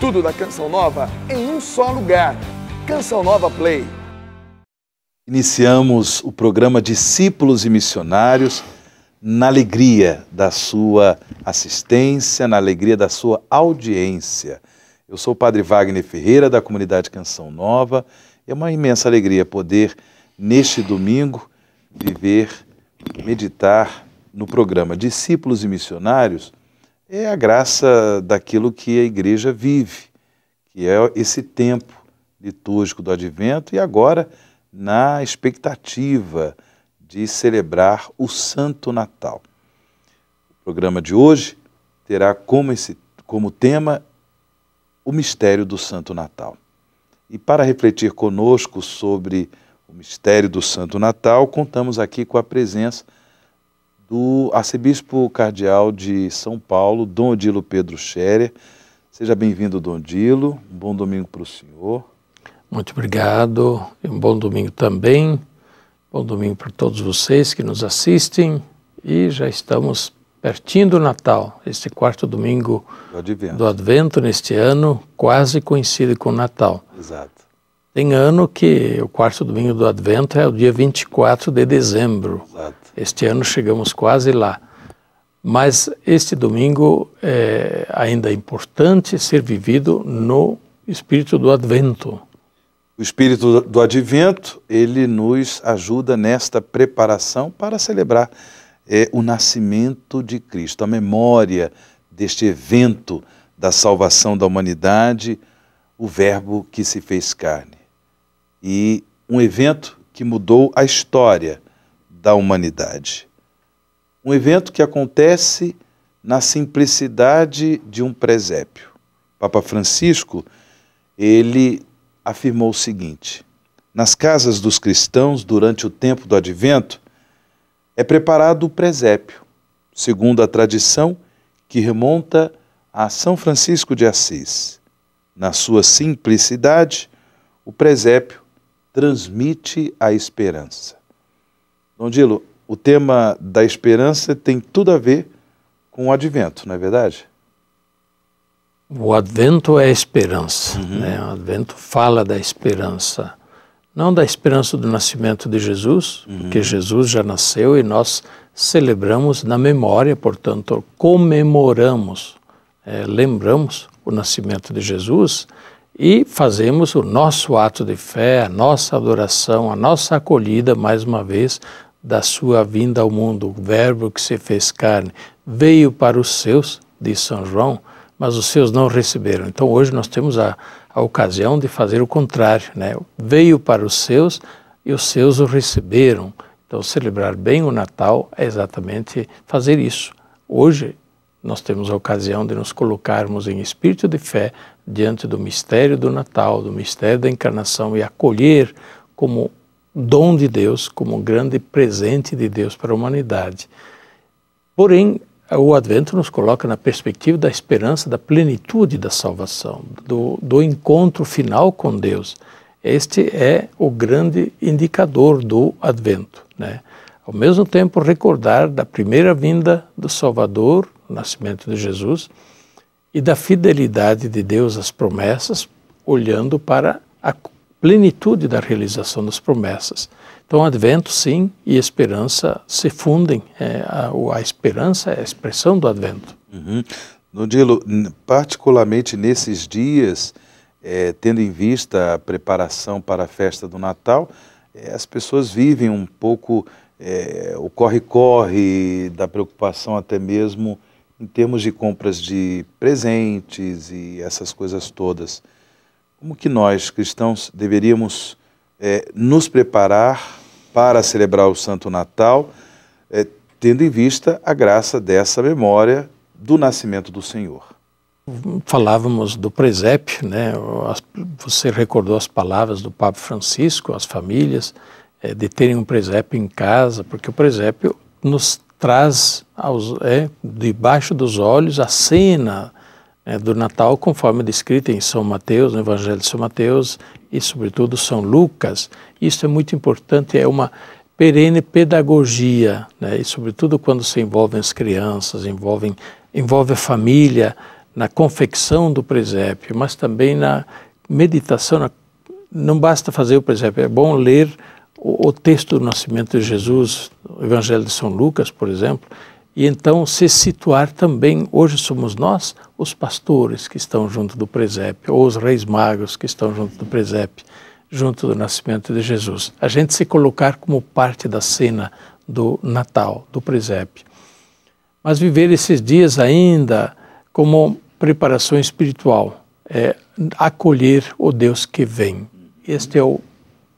Tudo da Canção Nova em um só lugar. Canção Nova Play. Iniciamos o programa Discípulos e Missionários na alegria da sua assistência, na alegria da sua audiência. Eu sou o Padre Wagner Ferreira, da comunidade Canção Nova. É uma imensa alegria poder, neste domingo, viver, meditar no programa Discípulos e Missionários é a graça daquilo que a igreja vive, que é esse tempo litúrgico do advento e agora na expectativa de celebrar o Santo Natal. O programa de hoje terá como, esse, como tema o mistério do Santo Natal. E para refletir conosco sobre o mistério do Santo Natal, contamos aqui com a presença do arcebispo cardeal de São Paulo, Dom Odilo Pedro Scherer. Seja bem-vindo, Dom Odilo. Um bom domingo para o senhor. Muito obrigado. Um bom domingo também. Bom domingo para todos vocês que nos assistem. E já estamos pertinho do Natal. Este quarto domingo do Advento, do Advento neste ano quase coincide com o Natal. Exato. Tem ano que o quarto domingo do Advento é o dia 24 de dezembro. Exato. Este ano chegamos quase lá. Mas este domingo é ainda importante ser vivido no espírito do advento. O espírito do advento, ele nos ajuda nesta preparação para celebrar é, o nascimento de Cristo, a memória deste evento da salvação da humanidade, o Verbo que se fez carne. E um evento que mudou a história da humanidade. Um evento que acontece na simplicidade de um presépio. Papa Francisco, ele afirmou o seguinte: Nas casas dos cristãos, durante o tempo do advento, é preparado o presépio, segundo a tradição que remonta a São Francisco de Assis. Na sua simplicidade, o presépio transmite a esperança. Dom Dilo, o tema da esperança tem tudo a ver com o advento, não é verdade? O advento é a esperança. Uhum. Né? O advento fala da esperança. Não da esperança do nascimento de Jesus, uhum. porque Jesus já nasceu e nós celebramos na memória, portanto, comemoramos, é, lembramos o nascimento de Jesus e fazemos o nosso ato de fé, a nossa adoração, a nossa acolhida, mais uma vez, da sua vinda ao mundo, o Verbo que se fez carne, veio para os seus, diz São João, mas os seus não receberam. Então hoje nós temos a, a ocasião de fazer o contrário, né? Veio para os seus e os seus o receberam. Então celebrar bem o Natal é exatamente fazer isso. Hoje nós temos a ocasião de nos colocarmos em espírito de fé diante do mistério do Natal, do mistério da encarnação e acolher como dom de Deus, como um grande presente de Deus para a humanidade. Porém, o Advento nos coloca na perspectiva da esperança, da plenitude da salvação, do, do encontro final com Deus. Este é o grande indicador do Advento. Né? Ao mesmo tempo, recordar da primeira vinda do Salvador, o nascimento de Jesus, e da fidelidade de Deus às promessas, olhando para a plenitude da realização das promessas. Então, advento, sim, e esperança se fundem. É, a, a, esperança é a expressão do advento. Uhum. particularmente nesses dias, é, tendo em vista a preparação para a festa do Natal, é, as pessoas vivem um pouco é, o corre-corre da preocupação até mesmo em termos de compras de presentes e essas coisas todas como que nós, cristãos, deveríamos é, nos preparar para celebrar o Santo Natal, é, tendo em vista a graça dessa memória do nascimento do Senhor? Falávamos do presépio, né? você recordou as palavras do Papa Francisco, às famílias, é, de terem um presépio em casa, porque o presépio nos traz aos, é, debaixo dos olhos a cena é, do Natal, conforme é descrito em São Mateus, no Evangelho de São Mateus e, sobretudo, São Lucas. Isso é muito importante, é uma perene pedagogia, né? e sobretudo quando se envolvem as crianças, envolvem, envolve a família na confecção do presépio, mas também na meditação. Na, não basta fazer o presépio, é bom ler o, o texto do nascimento de Jesus, o Evangelho de São Lucas, por exemplo, e então se situar também, hoje somos nós, os pastores que estão junto do presépio, ou os reis magos que estão junto do presépio, junto do nascimento de Jesus. A gente se colocar como parte da cena do Natal, do presépio. Mas viver esses dias ainda como preparação espiritual, é acolher o Deus que vem. Este é o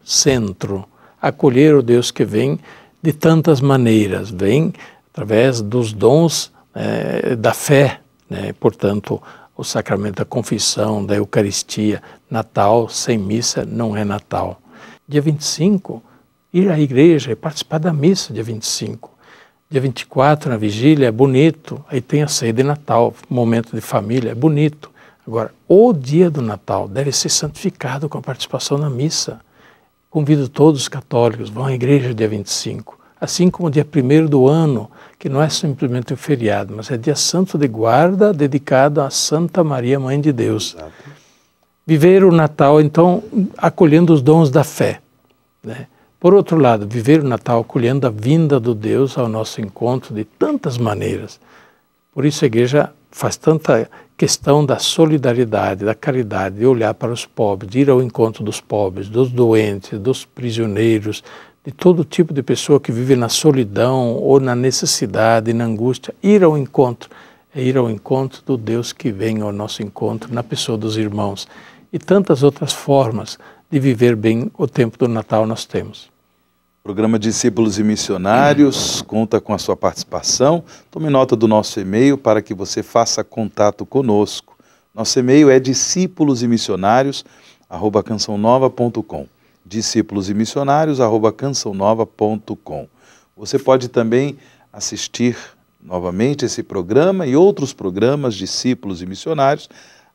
centro, acolher o Deus que vem de tantas maneiras. Vem através dos dons é, da fé, né? portanto, o sacramento da confissão, da Eucaristia. Natal sem missa não é Natal. Dia 25, ir à igreja e participar da missa, dia 25. Dia 24, na vigília, é bonito, aí tem a ceia de Natal, momento de família, é bonito. Agora, o dia do Natal deve ser santificado com a participação na missa. Convido todos os católicos, vão à igreja dia 25, assim como dia 1 do ano, que não é simplesmente o feriado, mas é dia santo de guarda dedicado a Santa Maria, Mãe de Deus. Exato. Viver o Natal, então, acolhendo os dons da fé. Né? Por outro lado, viver o Natal acolhendo a vinda do Deus ao nosso encontro de tantas maneiras. Por isso a igreja faz tanta questão da solidariedade, da caridade, de olhar para os pobres, de ir ao encontro dos pobres, dos doentes, dos prisioneiros, de todo tipo de pessoa que vive na solidão ou na necessidade, na angústia, ir ao encontro, é ir ao encontro do Deus que vem ao nosso encontro na pessoa dos irmãos. E tantas outras formas de viver bem o tempo do Natal nós temos. O programa Discípulos e Missionários conta com a sua participação. Tome nota do nosso e-mail para que você faça contato conosco. Nosso e-mail é discípulos e missionários arroba cançãonova.com discípulos e missionários, arroba cançãonova.com. Você pode também assistir novamente esse programa e outros programas discípulos e missionários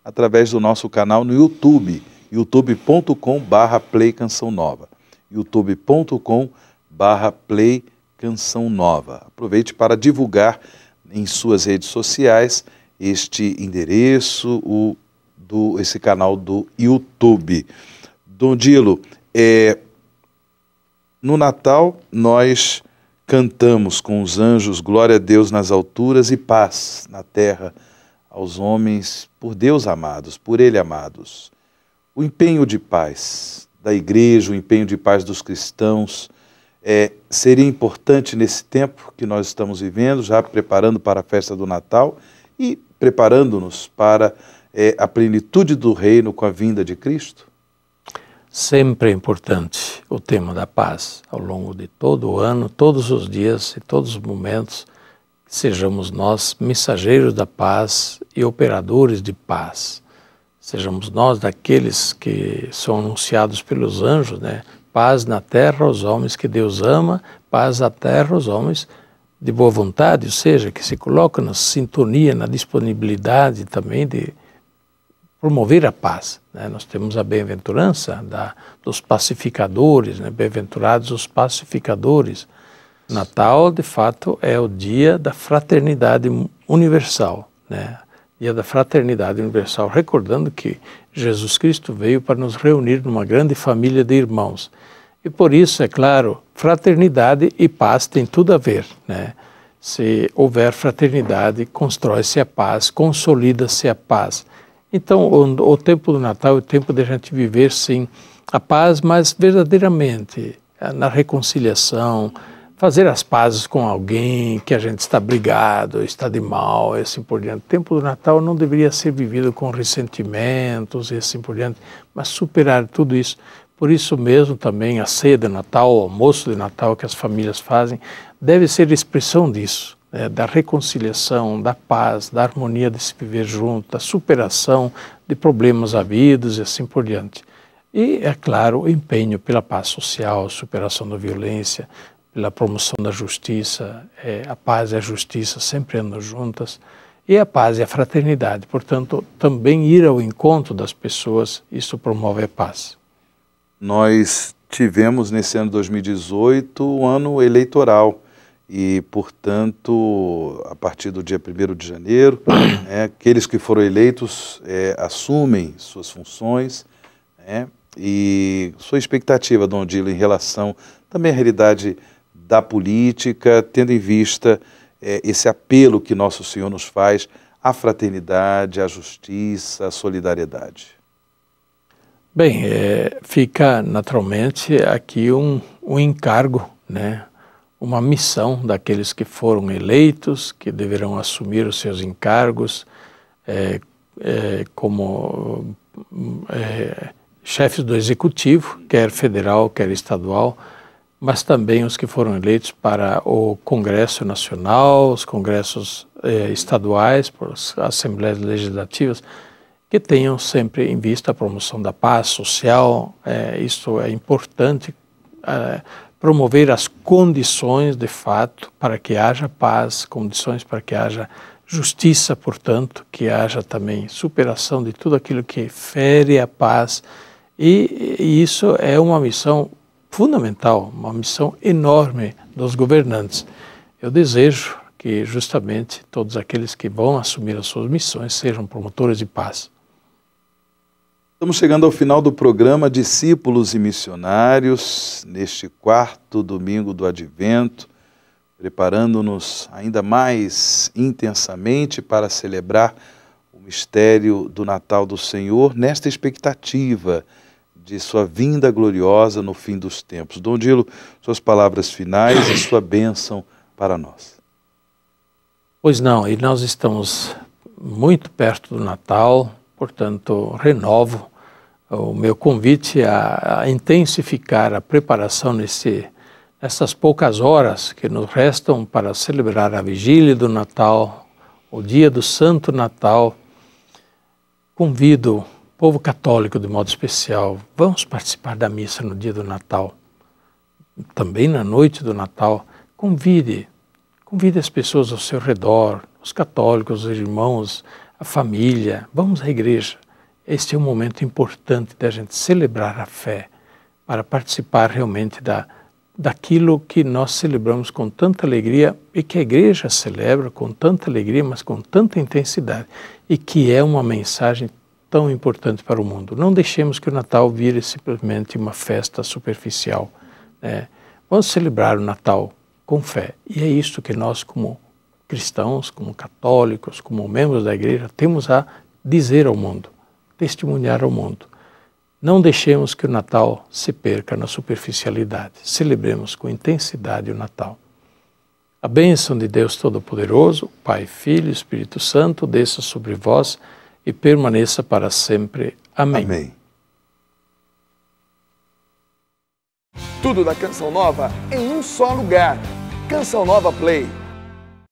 através do nosso canal no YouTube, youtube.com barra play canção nova, youtube.com barra play canção nova. Aproveite para divulgar em suas redes sociais este endereço, o, do, esse canal do YouTube. Dondilo, é, no Natal, nós cantamos com os anjos glória a Deus nas alturas e paz na terra aos homens por Deus amados, por Ele amados. O empenho de paz da igreja, o empenho de paz dos cristãos, é, seria importante nesse tempo que nós estamos vivendo, já preparando para a festa do Natal e preparando-nos para é, a plenitude do reino com a vinda de Cristo? Sempre é importante o tema da paz ao longo de todo o ano, todos os dias e todos os momentos, sejamos nós mensageiros da paz e operadores de paz. Sejamos nós daqueles que são anunciados pelos anjos, né? Paz na terra aos homens que Deus ama, paz na terra aos homens de boa vontade, ou seja, que se colocam na sintonia, na disponibilidade também de promover a paz. Né? Nós temos a bem-aventurança dos pacificadores, né? bem-aventurados os pacificadores. Natal, de fato, é o dia da fraternidade universal, né? dia da fraternidade universal, recordando que Jesus Cristo veio para nos reunir numa grande família de irmãos. E por isso, é claro, fraternidade e paz têm tudo a ver. Né? Se houver fraternidade, constrói-se a paz, consolida-se a paz. Então, o, o tempo do Natal é o tempo de a gente viver, sim, a paz, mas verdadeiramente, eh, na reconciliação, fazer as pazes com alguém que a gente está brigado, está de mal, e assim por diante. O tempo do Natal não deveria ser vivido com ressentimentos e assim por diante, mas superar tudo isso. Por isso mesmo também a ceia de Natal, o almoço de Natal que as famílias fazem, deve ser expressão disso, é, da reconciliação, da paz, da harmonia de se viver junto, da superação de problemas havidos e assim por diante. E, é claro, o empenho pela paz social, superação da violência, pela promoção da justiça, é, a paz e a justiça sempre andam juntas, e a paz e a fraternidade. Portanto, também ir ao encontro das pessoas, isso promove a paz. Nós tivemos nesse ano 2018 um ano eleitoral e, portanto, a partir do dia 1 de janeiro, né, aqueles que foram eleitos é, assumem suas funções. Né, e sua expectativa, Dom Dilo, em relação também à realidade da política, tendo em vista é, esse apelo que Nosso Senhor nos faz à fraternidade, à justiça, à solidariedade? Bem, é, fica naturalmente aqui um, um encargo, né? uma missão daqueles que foram eleitos, que deverão assumir os seus encargos é, é, como é, chefes do executivo, quer federal, quer estadual, mas também os que foram eleitos para o Congresso Nacional, os congressos é, estaduais, as assembleias legislativas, que tenham sempre em vista a promoção da paz social. É, isso é importante é, promover as condições, de fato, para que haja paz, condições para que haja justiça, portanto, que haja também superação de tudo aquilo que fere a paz. E, e isso é uma missão fundamental, uma missão enorme dos governantes. Eu desejo que justamente todos aqueles que vão assumir as suas missões sejam promotores de paz. Estamos chegando ao final do programa Discípulos e Missionários, neste quarto domingo do Advento, preparando-nos ainda mais intensamente para celebrar o mistério do Natal do Senhor, nesta expectativa de sua vinda gloriosa no fim dos tempos. Dondilo, suas palavras finais e sua bênção para nós. Pois não, e nós estamos muito perto do Natal Portanto, renovo o meu convite a, a intensificar a preparação nesse, nessas poucas horas que nos restam para celebrar a vigília do Natal, o dia do Santo Natal. Convido o povo católico, de modo especial, vamos participar da missa no dia do Natal, também na noite do Natal. Convide, convide as pessoas ao seu redor, os católicos, os irmãos, família, vamos à igreja. Este é um momento importante da gente celebrar a fé, para participar realmente da, daquilo que nós celebramos com tanta alegria e que a igreja celebra com tanta alegria, mas com tanta intensidade, e que é uma mensagem tão importante para o mundo. Não deixemos que o Natal vire simplesmente uma festa superficial. Né? Vamos celebrar o Natal com fé, e é isso que nós, como cristãos, como católicos, como membros da igreja, temos a dizer ao mundo, testemunhar ao mundo. Não deixemos que o Natal se perca na superficialidade. Celebremos com intensidade o Natal. A bênção de Deus Todo-Poderoso, Pai, Filho e Espírito Santo, desça sobre vós e permaneça para sempre. Amém. Amém. Tudo da Canção Nova em um só lugar. Canção Nova Play.